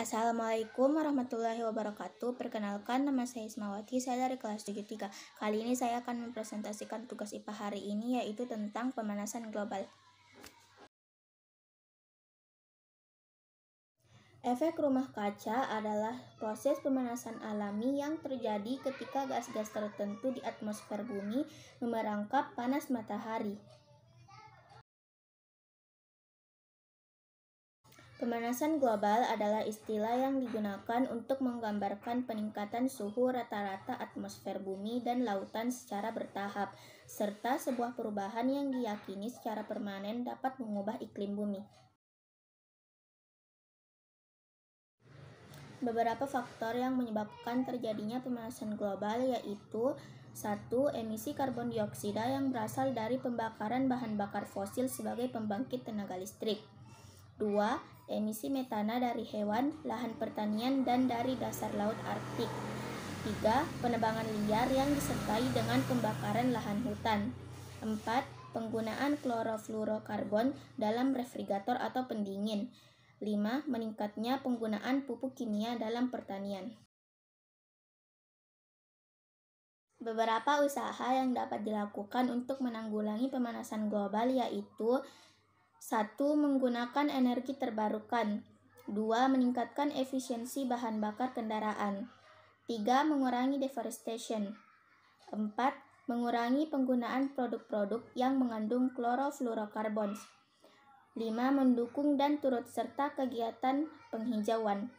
Assalamualaikum warahmatullahi wabarakatuh. Perkenalkan nama saya Ismawati, saya dari kelas 73. Kali ini saya akan mempresentasikan tugas IPA hari ini yaitu tentang pemanasan global. Efek rumah kaca adalah proses pemanasan alami yang terjadi ketika gas-gas tertentu di atmosfer bumi memerangkap panas matahari. Pemanasan global adalah istilah yang digunakan untuk menggambarkan peningkatan suhu rata-rata atmosfer bumi dan lautan secara bertahap, serta sebuah perubahan yang diyakini secara permanen dapat mengubah iklim bumi. Beberapa faktor yang menyebabkan terjadinya pemanasan global yaitu 1. Emisi karbon dioksida yang berasal dari pembakaran bahan bakar fosil sebagai pembangkit tenaga listrik. 2. Emisi metana dari hewan, lahan pertanian, dan dari dasar laut Arktik. 3. Penebangan liar yang disertai dengan pembakaran lahan hutan. 4. Penggunaan klorofluorokarbon dalam refrigerator atau pendingin. 5. Meningkatnya penggunaan pupuk kimia dalam pertanian. Beberapa usaha yang dapat dilakukan untuk menanggulangi pemanasan global yaitu satu, menggunakan energi terbarukan. Dua, meningkatkan efisiensi bahan bakar kendaraan. Tiga, mengurangi deforestation. Empat, mengurangi penggunaan produk-produk yang mengandung klorofluorokarbon. Lima, mendukung dan turut serta kegiatan penghijauan.